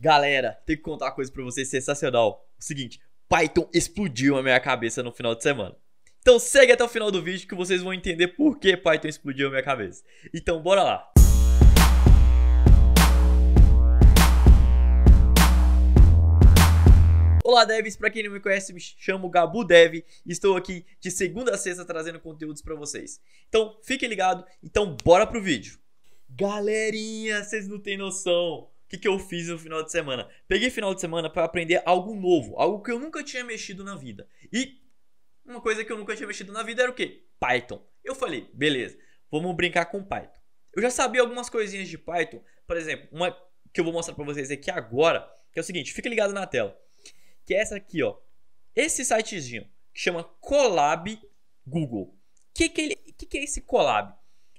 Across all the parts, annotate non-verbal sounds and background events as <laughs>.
Galera, tem que contar uma coisa para vocês sensacional. O seguinte, Python explodiu a minha cabeça no final de semana. Então segue até o final do vídeo que vocês vão entender por que Python explodiu a minha cabeça. Então bora lá. Olá devs, para quem não me conhece, me chamo Gabu Dev e estou aqui de segunda a sexta trazendo conteúdos para vocês. Então, fiquem ligados. então bora pro vídeo. Galerinha, vocês não têm noção. O que, que eu fiz no final de semana? Peguei final de semana para aprender algo novo, algo que eu nunca tinha mexido na vida. E uma coisa que eu nunca tinha mexido na vida era o quê? Python. Eu falei, beleza, vamos brincar com Python. Eu já sabia algumas coisinhas de Python, por exemplo, uma que eu vou mostrar para vocês aqui agora, que é o seguinte, fica ligado na tela, que é essa aqui, ó. Esse sitezinho que chama Colab Google. O que que, que, que é esse Colab?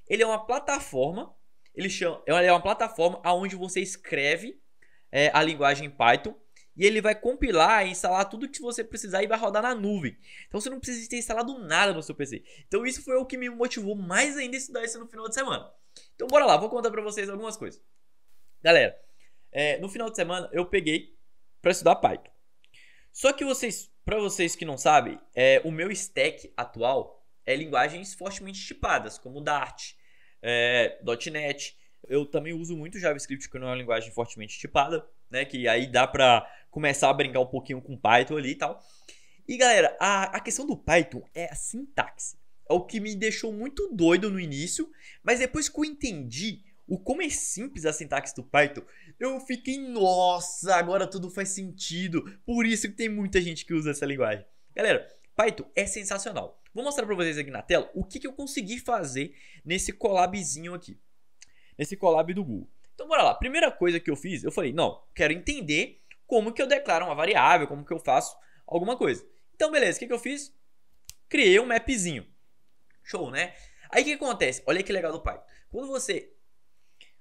Ele é uma plataforma ele chama, é ela é uma plataforma onde você escreve é, a linguagem Python e ele vai compilar e instalar tudo que você precisar e vai rodar na nuvem. Então você não precisa ter instalado nada no seu PC. Então isso foi o que me motivou mais ainda a estudar isso no final de semana. Então bora lá, vou contar para vocês algumas coisas. Galera, é, no final de semana eu peguei para estudar Python. Só que vocês, para vocês que não sabem, é, o meu stack atual é linguagens fortemente tipadas, como Dart, é, .NET. Eu também uso muito JavaScript, que não é uma linguagem fortemente tipada, né? Que aí dá para começar a brincar um pouquinho com Python ali e tal. E galera, a, a questão do Python é a sintaxe. É o que me deixou muito doido no início, mas depois que eu entendi o como é simples a sintaxe do Python, eu fiquei, nossa, agora tudo faz sentido. Por isso que tem muita gente que usa essa linguagem. Galera, Python é sensacional. Vou mostrar para vocês aqui na tela o que, que eu consegui fazer nesse collabzinho aqui. Nesse collab do Google. Então bora lá. Primeira coisa que eu fiz, eu falei, não, quero entender como que eu declaro uma variável, como que eu faço alguma coisa. Então beleza, o que, que eu fiz? Criei um mapzinho. Show, né? Aí o que acontece? Olha que legal do Python. Quando você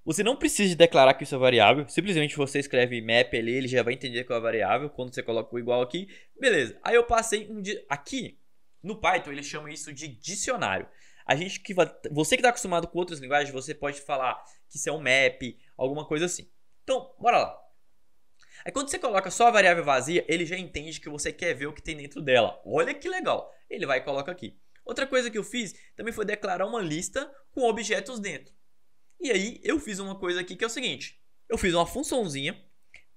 você não precisa declarar que isso é variável, simplesmente você escreve map ali, ele já vai entender que é variável, quando você coloca o igual aqui, beleza. Aí eu passei um dia aqui, no Python, eles chamam isso de dicionário. A gente que você que está acostumado com outras linguagens, você pode falar que isso é um map, alguma coisa assim. Então, bora lá. Aí quando você coloca só a variável vazia, ele já entende que você quer ver o que tem dentro dela. Olha que legal. Ele vai e coloca aqui. Outra coisa que eu fiz também foi declarar uma lista com objetos dentro. E aí eu fiz uma coisa aqui que é o seguinte. Eu fiz uma funçãozinha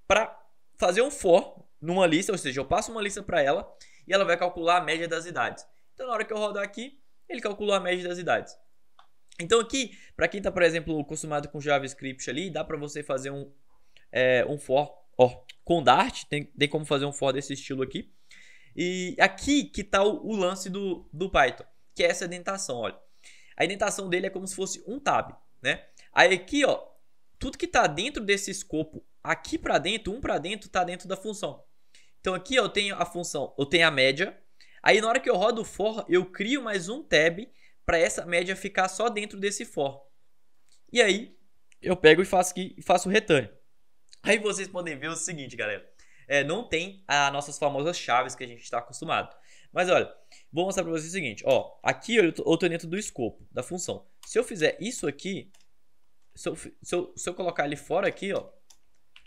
para fazer um for numa lista, ou seja, eu passo uma lista para ela e ela vai calcular a média das idades. Então, na hora que eu rodar aqui, ele calculou a média das idades. Então, aqui, para quem está, por exemplo, acostumado com JavaScript ali, dá para você fazer um, é, um for. Ó, com Dart, tem, tem como fazer um for desse estilo aqui. E aqui que está o, o, lance do, do Python, que é essa indentação, olha. A indentação dele é como se fosse um tab, né? Aí aqui, ó, tudo que está dentro desse escopo, aqui para dentro, um para dentro, está dentro da função. Então aqui eu tenho a função, eu tenho a média. Aí na hora que eu rodo o for, eu crio mais um tab para essa média ficar só dentro desse for. E aí eu pego e faço, aqui, faço o return. Aí vocês podem ver o seguinte, galera. É, não tem as nossas famosas chaves que a gente está acostumado. Mas olha, vou mostrar para vocês o seguinte. Ó, aqui eu estou dentro do escopo da função. Se eu fizer isso aqui, se eu, se eu, se eu colocar ele fora aqui, ó,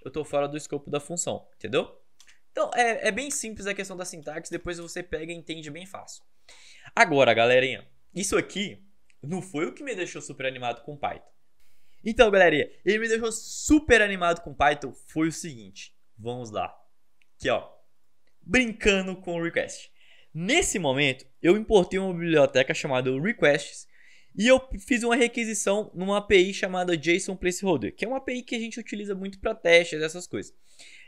eu estou fora do escopo da função, entendeu? Então, é, é bem simples a questão da sintaxe, depois você pega e entende bem fácil. Agora, galerinha, isso aqui não foi o que me deixou super animado com Python. Então, galerinha, ele me deixou super animado com Python foi o seguinte. Vamos lá. Aqui, ó. Brincando com o request. Nesse momento, eu importei uma biblioteca chamada requests e eu fiz uma requisição numa API chamada JSON Placeholder, que é uma API que a gente utiliza muito para testes, essas coisas.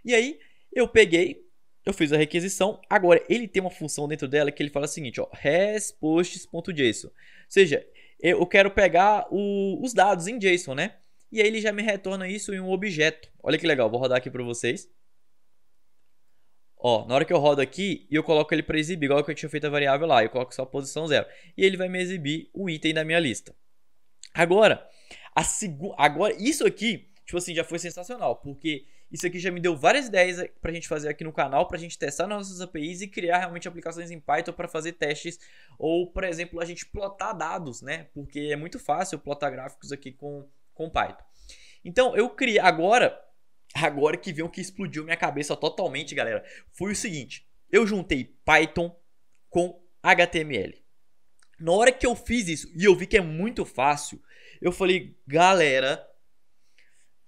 E aí, eu peguei, eu fiz a requisição. Agora, ele tem uma função dentro dela que ele fala o seguinte, ó, resposts.json. Ou seja, eu quero pegar o, os dados em JSON, né? E aí ele já me retorna isso em um objeto. Olha que legal, vou rodar aqui para vocês. Ó, na hora que eu rodo aqui, eu coloco ele para exibir, igual que eu tinha feito a variável lá, eu coloco só a posição zero. E ele vai me exibir o item da minha lista. Agora, a agora isso aqui, tipo assim, já foi sensacional, porque isso aqui já me deu várias ideias eh, para a gente fazer aqui no canal, para a gente testar nossas APIs e criar realmente aplicações em Python para fazer testes ou, por exemplo, a gente plotar dados, né? Porque é muito fácil plotar gráficos aqui com, com Python. Então, eu criei agora, agora que veio o que explodiu minha cabeça totalmente, galera, foi o seguinte, eu juntei Python com HTML. Na hora que eu fiz isso e eu vi que é muito fácil, eu falei, galera,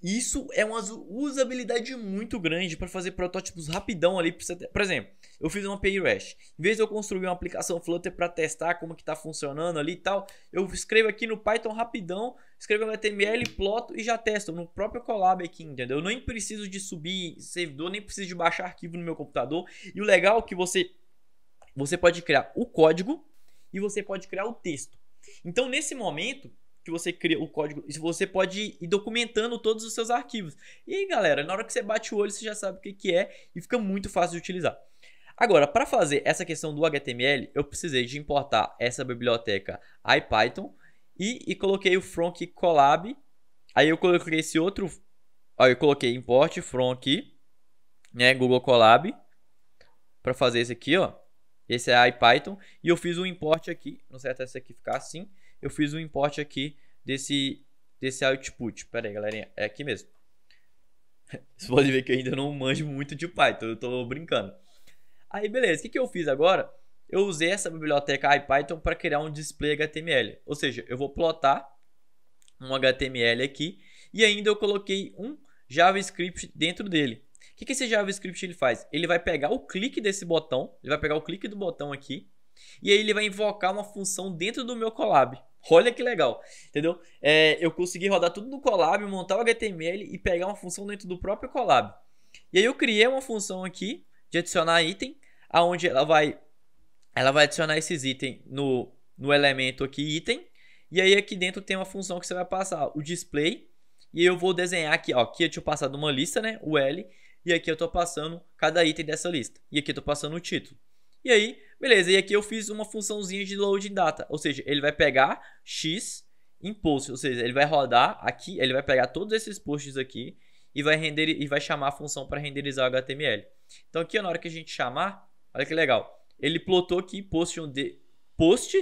isso é uma usabilidade muito grande para fazer protótipos rapidão ali. Por exemplo, eu fiz uma API REST. Em vez de eu construir uma aplicação Flutter para testar como que está funcionando ali e tal, eu escrevo aqui no Python rapidão, escrevo no HTML, ploto e já testo no próprio Colab aqui, entendeu? Eu nem preciso de subir servidor, nem preciso de baixar arquivo no meu computador. E o legal é que você, você pode criar o código e você pode criar o texto. Então, nesse momento, que você cria o código. E você pode ir documentando todos os seus arquivos. E aí, galera, na hora que você bate o olho, você já sabe o que, que é e fica muito fácil de utilizar. Agora, para fazer essa questão do HTML, eu precisei de importar essa biblioteca IPython e, e coloquei o front collab. Aí eu coloquei esse outro, aí eu coloquei import front, né, Google Collab para fazer esse aqui, ó. Esse é IPython e eu fiz um import aqui, não certo até se aqui ficar assim eu fiz um import aqui desse, desse output. Pera aí, galerinha, é aqui mesmo. <laughs> Vocês podem ver que eu ainda não manjo muito de Python, eu tô brincando. Aí, beleza, o que, que eu fiz agora? Eu usei essa biblioteca IPython para criar um display HTML. Ou seja, eu vou plotar um HTML aqui e ainda eu coloquei um JavaScript dentro dele. O que, que esse JavaScript ele faz? Ele vai pegar o clique desse botão, ele vai pegar o clique do botão aqui e aí ele vai invocar uma função dentro do meu Colab. Olha que legal, entendeu? É, eu consegui rodar tudo no Colab, montar o HTML e pegar uma função dentro do próprio Colab. E aí eu criei uma função aqui de adicionar item, aonde ela vai, ela vai adicionar esses itens no, no elemento aqui item. E aí aqui dentro tem uma função que você vai passar o display. E eu vou desenhar aqui, ó, aqui eu tinha passado uma lista, né, o L, e aqui eu estou passando cada item dessa lista. E aqui eu estou passando o título. E aí, beleza, e aqui eu fiz uma funçãozinha de loading data, ou seja, ele vai pegar x em post, ou seja, ele vai rodar aqui, ele vai pegar todos esses posts aqui e vai render e vai chamar a função para renderizar o HTML. Então aqui na hora que a gente chamar, olha que legal, ele plotou aqui post de post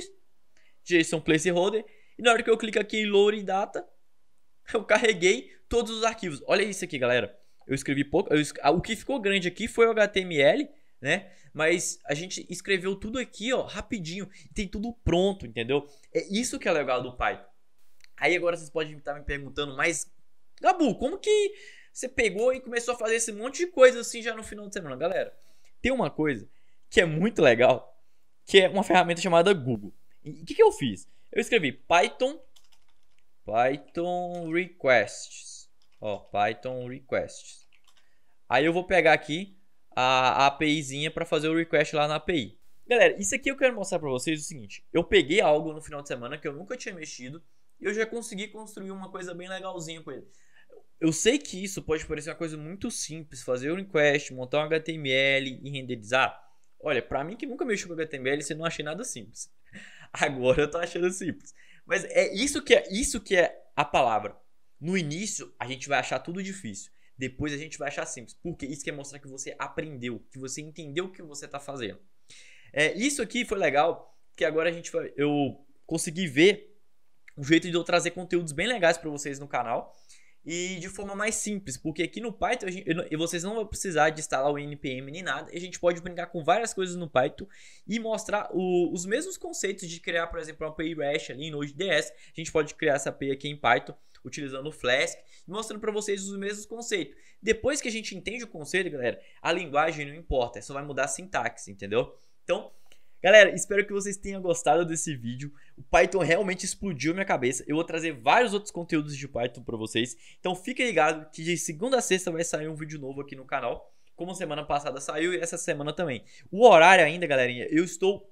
JSON placeholder e na hora que eu clico aqui em loading data, <laughs> eu carreguei todos os arquivos. Olha isso aqui, galera. Eu escrevi pouco, eu, o que ficou grande aqui foi o HTML né? Mas a gente escreveu tudo aqui, ó, rapidinho, tem tudo pronto, entendeu? É isso que é legal do Python. Aí agora vocês podem estar me perguntando, mas Gabu, como que você pegou e começou a fazer esse monte de coisa assim já no final de semana? Galera, tem uma coisa que é muito legal, que é uma ferramenta chamada Google. E o que, que eu fiz? Eu escrevi Python Python requests. Ó, Python requests. Aí eu vou pegar aqui a, a APIzinha para fazer o request lá na API. Galera, isso aqui eu quero mostrar para vocês o seguinte. Eu peguei algo no final de semana que eu nunca tinha mexido e eu já consegui construir uma coisa bem legalzinha com ele. Eu sei que isso pode parecer uma coisa muito simples, fazer um request, montar um HTML e renderizar. Olha, para mim que nunca mexi com HTML, você não achei nada simples. <laughs> Agora eu tô achando simples. Mas é isso que é, isso que é a palavra. No início, a gente vai achar tudo difícil. Depois a gente vai achar simples. Porque isso quer mostrar que você aprendeu, que você entendeu o que você está fazendo. É, isso aqui foi legal, que agora a gente eu consegui ver um jeito de eu trazer conteúdos bem legais para vocês no canal e de forma mais simples, porque aqui no Python gente, eu, vocês não vão precisar de instalar o npm nem nada, e a gente pode brincar com várias coisas no Python e mostrar o, os mesmos conceitos de criar, por exemplo, uma API REST ali no Node.js, a gente pode criar essa API aqui em Python utilizando o Flask, mostrando para vocês os mesmos conceitos. Depois que a gente entende o conceito, galera, a linguagem não importa, é só vai mudar a sintaxe, entendeu? Então, Galera, espero que vocês tenham gostado desse vídeo. O Python realmente explodiu minha cabeça. Eu vou trazer vários outros conteúdos de Python para vocês. Então fique ligado que de segunda a sexta vai sair um vídeo novo aqui no canal. Como semana passada saiu e essa semana também. O horário ainda, galerinha, eu estou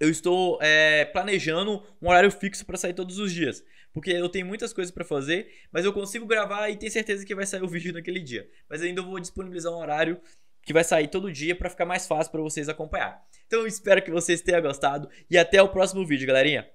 eu estou é, planejando um horário fixo para sair todos os dias. Porque eu tenho muitas coisas para fazer, mas eu consigo gravar e tenho certeza que vai sair o <laughs> vídeo naquele dia. Mas ainda vou disponibilizar um horário que vai sair todo dia para ficar mais fácil para vocês acompanhar. Então eu espero que vocês tenham gostado e até o próximo vídeo, galerinha.